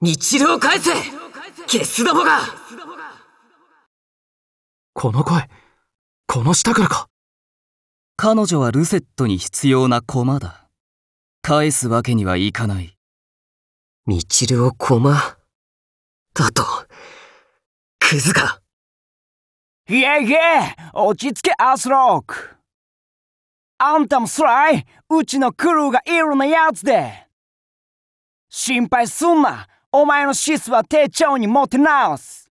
日露返せ消すどもがこの声この下からか彼女はルセットに必要な駒だ返すわけにはいかない日露駒だとクズかいえいえ落ち着けアスロークあんたもスライうちのクルーがいるなやつで心配すんなお前のシスは丁重に持て直す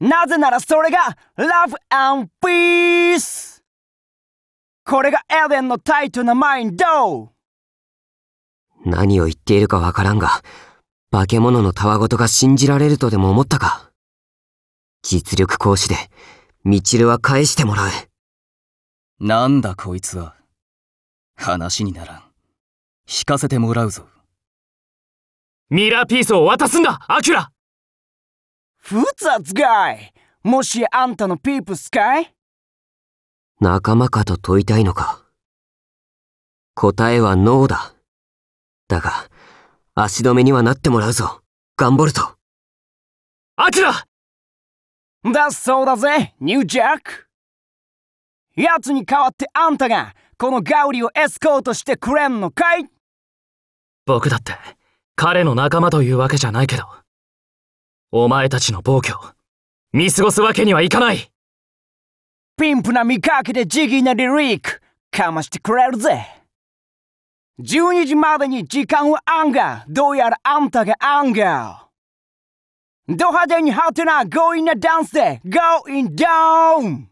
なぜならそれが Love Peace これがエデンのタイトなマインド何を言っているかわからんが化け物のたわごとが信じられるとでも思ったか実力行使でみちるは返してもらうなんだこいつは話にならん引かせてもらうぞミラーピースを渡すんだアキュラふざつがいもしあんたのピープスかい仲間かと問いたいのか答えはノーだだが足止めにはなってもらうぞガンボルトアキラだそうだぜニュージャック奴に代わってあんたがこのガウリをエスコートしてくれんのかい僕だって彼の仲間というわけじゃないけど、お前たちの暴挙、見過ごすわけにはいかないピンプな見かけでジギーなリリーク、かましてくれるぜ12時までに時間はアンガー、どうやらあんたがアンガード派手にハテな強引なダンスでゴーインダーン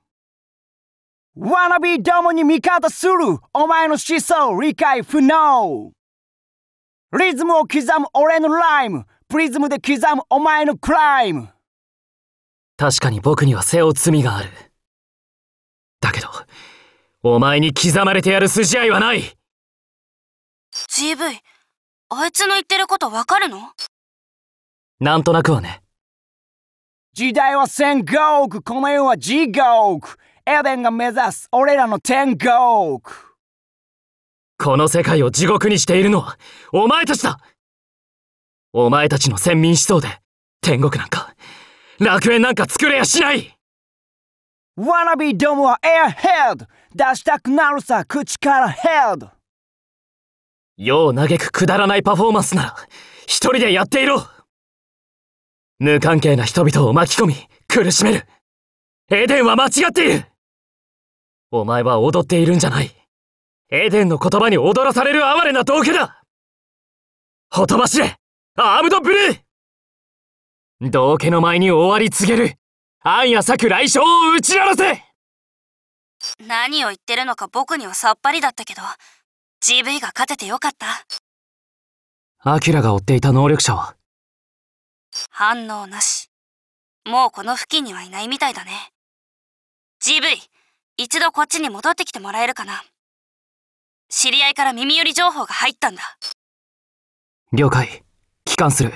わなワナビーどもに味方するお前の思想理解不能リズムを刻む俺のライムプリズムで刻むお前のクライム確かに僕には背負う罪があるだけどお前に刻まれてやる筋合いはない GV あいつの言ってることわかるのなんとなくはね時代は戦国この世は地獄エデンが目指す俺らの天国この世界を地獄にしているのは、お前たちだお前たちの先民思想で、天国なんか、楽園なんか作れやしない !Wannabe どもは airhead! 出したくなるさ、口から head! よう嘆くくだらないパフォーマンスなら、一人でやっていろ無関係な人々を巻き込み、苦しめるエデンは間違っているお前は踊っているんじゃない。エデンの言葉に踊らされる哀れな道化だほとばしれアームドブルー道化の前に終わり告げる暗夜咲く来将を打ち鳴らせ何を言ってるのか僕にはさっぱりだったけど GV が勝ててよかったアキラが追っていた能力者は反応なしもうこの付近にはいないみたいだね GV 一度こっちに戻ってきてもらえるかな知り合いから耳寄り情報が入ったんだ了解帰還する